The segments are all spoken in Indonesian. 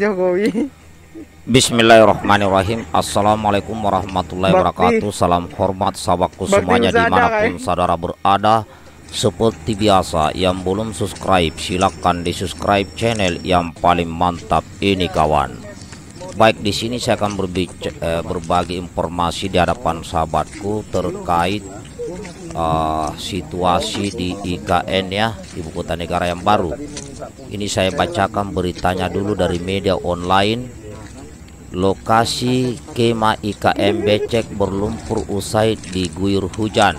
Jokowi Bismillahirrahmanirrahim Assalamualaikum warahmatullahi wabarakatuh Salam hormat sahabatku semuanya dimanapun ya? saudara berada Seperti biasa yang belum subscribe silahkan di subscribe channel yang paling mantap ini kawan Baik di sini saya akan eh, berbagi informasi di hadapan sahabatku terkait uh, situasi di IKN ya Ibu Kota Negara yang baru ini saya bacakan beritanya dulu dari media online. Lokasi kema IKM Becek berlumpur usai diguyur hujan.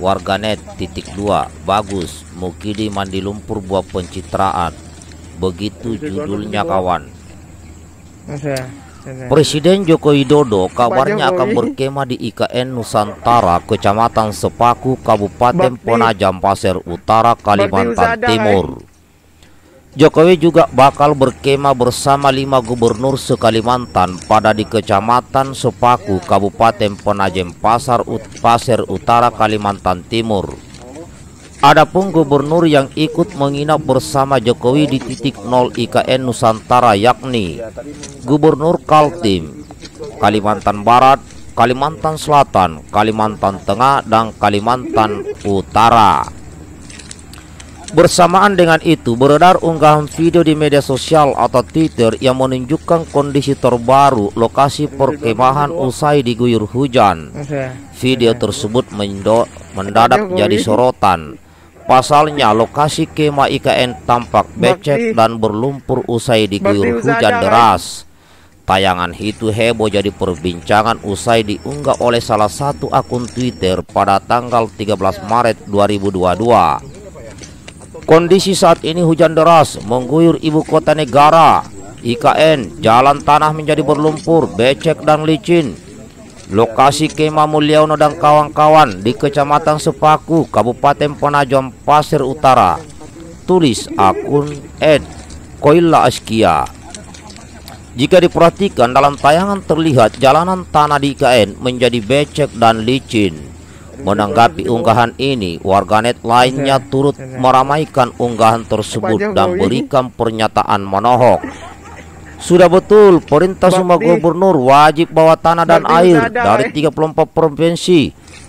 Warganet titik dua bagus Mukidi mandi lumpur buat pencitraan. Begitu judulnya kawan. Presiden Joko Widodo kabarnya akan berkemah di IKN Nusantara, Kecamatan Sepaku, Kabupaten Ponajam, Pasir Utara, Kalimantan eh. Timur. Jokowi juga bakal berkemah bersama lima gubernur se-Kalimantan pada di Kecamatan Sepaku, Kabupaten Penajem Pasar, Ut Pasir Utara, Kalimantan Timur. Adapun gubernur yang ikut menginap bersama Jokowi di titik 0 IKN Nusantara yakni Gubernur Kaltim, Kalimantan Barat, Kalimantan Selatan, Kalimantan Tengah, dan Kalimantan Utara. Bersamaan dengan itu, beredar unggahan video di media sosial atau Twitter yang menunjukkan kondisi terbaru lokasi perkemahan usai diguyur hujan. Video tersebut mendadak jadi sorotan. Pasalnya, lokasi kemah IKN tampak becek dan berlumpur usai diguyur hujan deras. Tayangan itu heboh jadi perbincangan usai diunggah oleh salah satu akun Twitter pada tanggal 13 Maret 2022. Kondisi saat ini hujan deras mengguyur ibu kota negara. IKN, jalan tanah menjadi berlumpur, becek dan licin. Lokasi Kema Mulyono dan kawan-kawan di Kecamatan Sepaku, Kabupaten Penajam, Pasir Utara. Tulis akun Ed Koila Askia. Jika diperhatikan dalam tayangan terlihat jalanan tanah di IKN menjadi becek dan licin. Menanggapi unggahan ini, warganet lainnya iya, turut iya. meramaikan unggahan tersebut dan berikan pernyataan menohok. Sudah betul, perintah semua gubernur wajib bawa tanah dan air dari 34 eh. provinsi.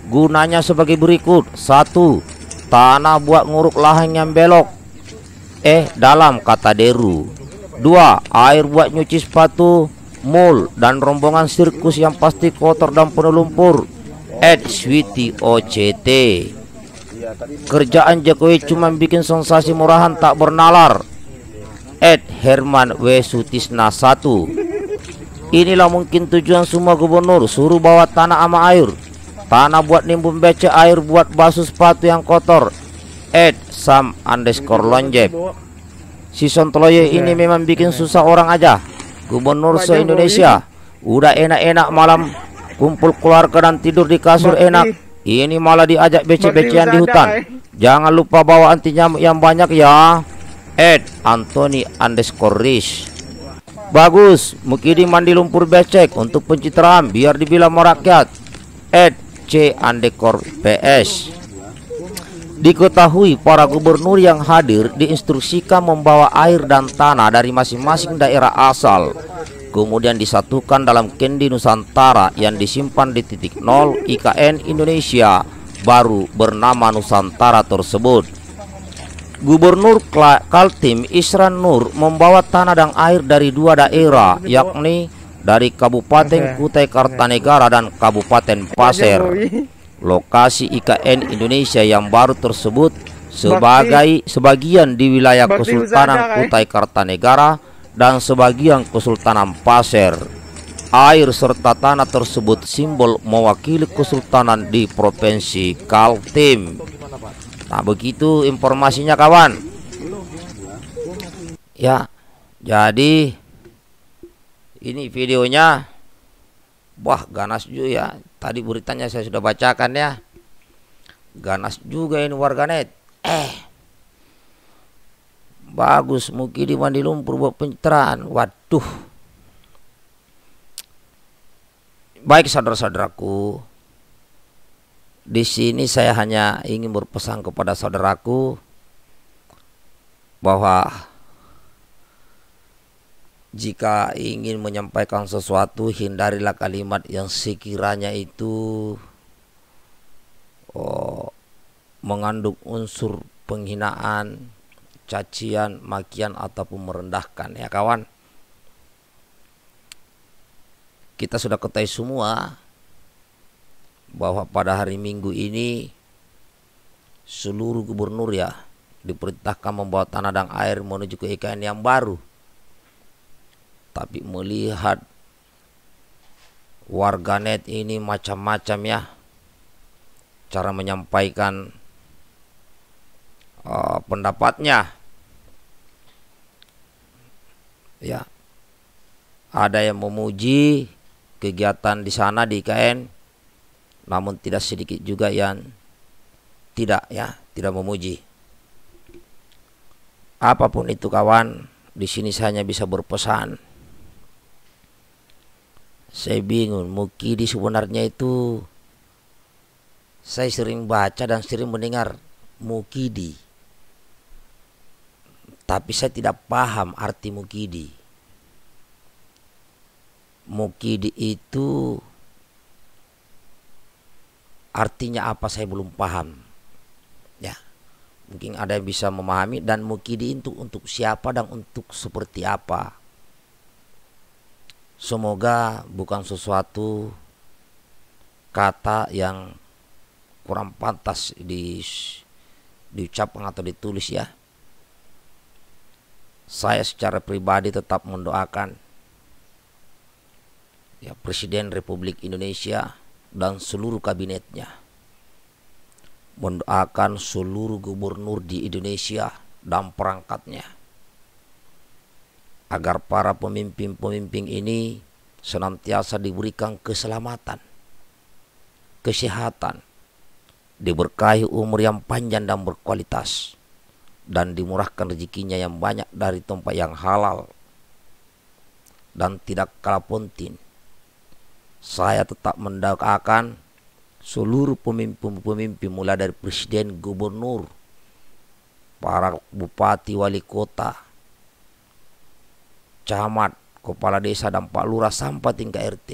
Gunanya sebagai berikut. satu, Tanah buat nguruk lahan yang belok. Eh, dalam kata Deru. dua, Air buat nyuci sepatu, mul, dan rombongan sirkus yang pasti kotor dan penuh lumpur at Sweety OCT kerjaan Jokowi cuma bikin sensasi murahan tak bernalar at Herman W. Sutisna 1 inilah mungkin tujuan semua gubernur suruh bawa tanah ama air tanah buat nimbun becek air buat basuh sepatu yang kotor at Sam underscore lonjep season Sontoloye ini memang bikin susah orang aja gubernur se-Indonesia udah enak-enak malam Kumpul keluarga dan tidur di kasur Mati. enak. Ini malah diajak bece-becean di hutan. Eh. Jangan lupa bawa anti nyamuk yang banyak ya. Ed Anthony underscore Bagus, Mukidi mandi lumpur becek untuk pencitraan biar dibilang merakyat. Ed C Andekor PS. Diketahui para gubernur yang hadir diinstruksikan membawa air dan tanah dari masing-masing daerah asal kemudian disatukan dalam kendi Nusantara yang disimpan di titik nol IKN Indonesia baru bernama Nusantara tersebut. Gubernur Kaltim Isran Nur membawa tanah dan air dari dua daerah yakni dari Kabupaten Kutai Kartanegara dan Kabupaten Pasir. Lokasi IKN Indonesia yang baru tersebut sebagai sebagian di wilayah Kesultanan eh. Kutai Kartanegara dan sebagian Kesultanan Pasir. Air serta tanah tersebut simbol mewakili kesultanan di Provinsi Kaltim. Nah, begitu informasinya kawan. Ya, jadi ini videonya wah ganas juga ya. Tadi beritanya saya sudah bacakan ya. Ganas juga ini warganet. Eh Bagus, mungkin di mandi lumpur buat pencitraan. Waduh. Baik saudara-saudaraku. Di sini saya hanya ingin berpesan kepada saudaraku bahwa jika ingin menyampaikan sesuatu hindarilah kalimat yang sekiranya itu oh, mengandung unsur penghinaan cacian, makian ataupun merendahkan ya kawan. Kita sudah ketahui semua bahwa pada hari Minggu ini seluruh gubernur ya diperintahkan membawa tanah dan air menuju ke IKN yang baru. Tapi melihat warganet ini macam-macam ya cara menyampaikan uh, pendapatnya ya ada yang memuji kegiatan di sana di KN, namun tidak sedikit juga yang tidak ya tidak memuji apapun itu kawan di sini saya hanya bisa berpesan saya bingung Mukidi sebenarnya itu saya sering baca dan sering mendengar Mukidi tapi saya tidak paham arti mukidi. Mukidi itu artinya apa saya belum paham. Ya. Mungkin ada yang bisa memahami dan mukidi itu untuk siapa dan untuk seperti apa. Semoga bukan sesuatu kata yang kurang pantas di diucapkan atau ditulis ya saya secara pribadi tetap mendoakan ya Presiden Republik Indonesia dan seluruh kabinetnya mendoakan seluruh gubernur di Indonesia dan perangkatnya agar para pemimpin-pemimpin ini senantiasa diberikan keselamatan, kesehatan, diberkahi umur yang panjang dan berkualitas dan dimurahkan rezekinya yang banyak dari tempat yang halal dan tidak kalah penting saya tetap mendakakan seluruh pemimpin-pemimpin mulai dari presiden, gubernur, para bupati, wali kota, camat, kepala desa dan pak lurah sampai tingkat RT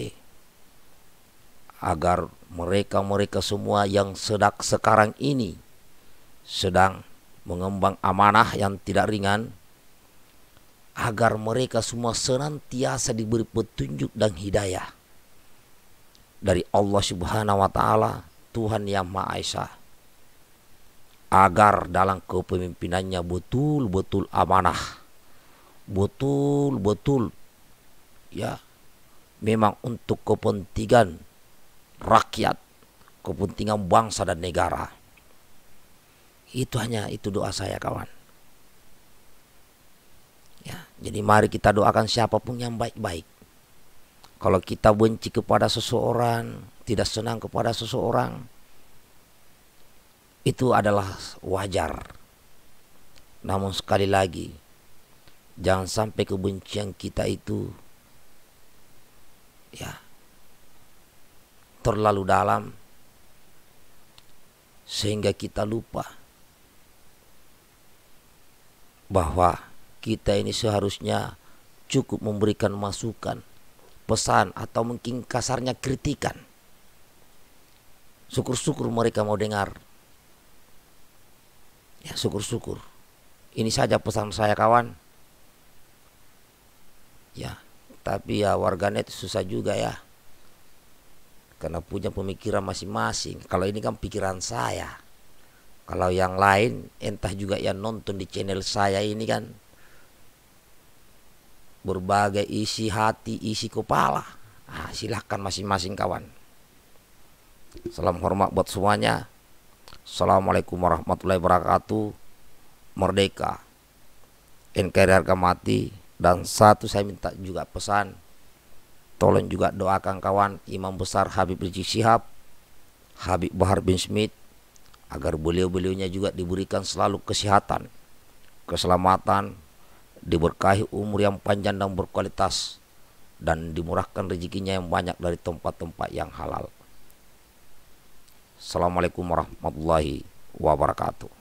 agar mereka-mereka semua yang sedang sekarang ini sedang mengembang amanah yang tidak ringan agar mereka semua senantiasa diberi petunjuk dan hidayah dari Allah Subhanahu wa taala, Tuhan Yang Maha Esa. Agar dalam kepemimpinannya betul-betul amanah. Betul-betul ya memang untuk kepentingan rakyat, kepentingan bangsa dan negara. Itu hanya itu doa saya kawan. Ya, jadi mari kita doakan siapapun yang baik-baik. Kalau kita benci kepada seseorang, tidak senang kepada seseorang, itu adalah wajar. Namun sekali lagi, jangan sampai kebencian kita itu ya terlalu dalam sehingga kita lupa bahwa kita ini seharusnya cukup memberikan masukan, pesan atau mungkin kasarnya kritikan. Syukur-syukur mereka mau dengar. Ya syukur-syukur. Ini saja pesan saya kawan. Ya, tapi ya warganet susah juga ya. Karena punya pemikiran masing-masing. Kalau ini kan pikiran saya. Kalau yang lain entah juga yang nonton di channel saya ini kan berbagai isi hati, isi kepala. Nah, silahkan masing-masing kawan. Salam hormat buat semuanya. Assalamualaikum warahmatullahi wabarakatuh. Merdeka. NKRI harga mati. Dan satu saya minta juga pesan. Tolong juga doakan kawan Imam Besar Habib Rizik Syihab. Habib Bahar bin Smith agar beliau-beliaunya juga diberikan selalu kesehatan, keselamatan, diberkahi umur yang panjang dan berkualitas, dan dimurahkan rezekinya yang banyak dari tempat-tempat yang halal. Assalamualaikum warahmatullahi wabarakatuh.